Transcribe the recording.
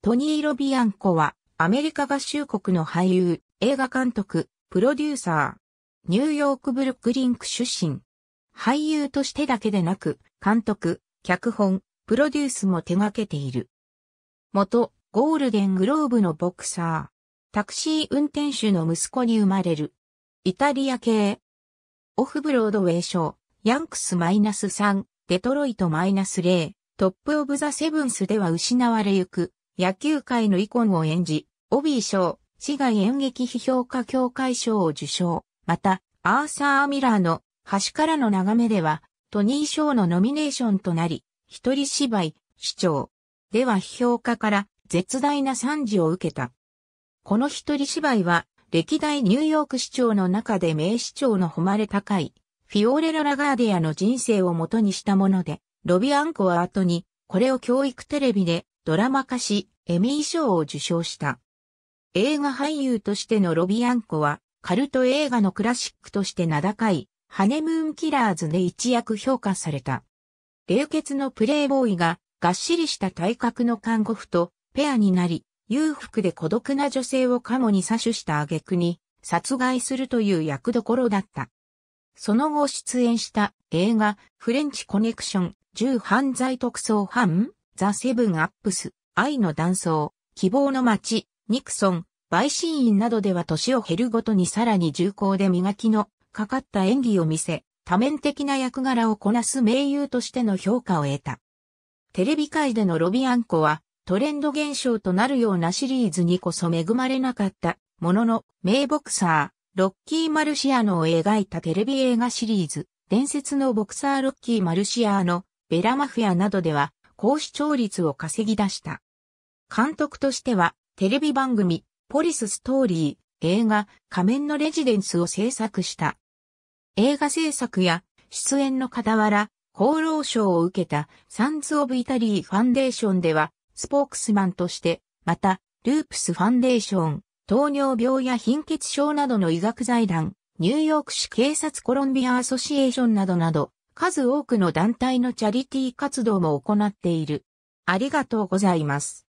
トニー・ロビアンコは、アメリカ合衆国の俳優、映画監督、プロデューサー、ニューヨーク・ブルックリンク出身。俳優としてだけでなく、監督、脚本、プロデュースも手掛けている。元、ゴールデングローブのボクサー。タクシー運転手の息子に生まれる。イタリア系。オフブロードウェイ賞、ヤンクス -3、デトロイト -0、トップオブザセブンスでは失われゆく、野球界のイコンを演じ、オビー賞、市外演劇批評家協会賞を受賞。また、アーサー・ミラーの端からの眺めでは、トニー賞のノミネーションとなり、一人芝居、市長。では批評家から絶大な賛辞を受けた。この一人芝居は、歴代ニューヨーク市長の中で名市長の誉れ高い、フィオレラ・ラガーディアの人生をもとにしたもので、ロビアンコは後に、これを教育テレビでドラマ化し、エミー賞を受賞した。映画俳優としてのロビアンコは、カルト映画のクラシックとして名高い、ハネムーンキラーズで一躍評価された。冷血のプレイボーイが、がっしりした体格の看護婦と、ペアになり、裕福で孤独な女性をカモに詐取した挙句に、殺害するという役どころだった。その後出演した映画、フレンチコネクション、銃犯罪特捜班ザ・セブン・アップス、愛の断層、希望の街、ニクソン、陪審員などでは年を経るごとにさらに重厚で磨きのかかった演技を見せ、多面的な役柄をこなす名優としての評価を得た。テレビ界でのロビアンコはトレンド現象となるようなシリーズにこそ恵まれなかったものの名ボクサー、ロッキー・マルシアノを描いたテレビ映画シリーズ、伝説のボクサーロッキー・マルシアーノ、ベラマフィアなどでは高視聴率を稼ぎ出した。監督としては、テレビ番組、ポリスストーリー、映画、仮面のレジデンスを制作した。映画制作や出演の傍ら、厚労省を受けたサンズ・オブ・イタリー・ファンデーションでは、スポークスマンとして、また、ループス・ファンデーション、糖尿病や貧血症などの医学財団、ニューヨーク市警察コロンビアアソシエーションなどなど、数多くの団体のチャリティー活動も行っている。ありがとうございます。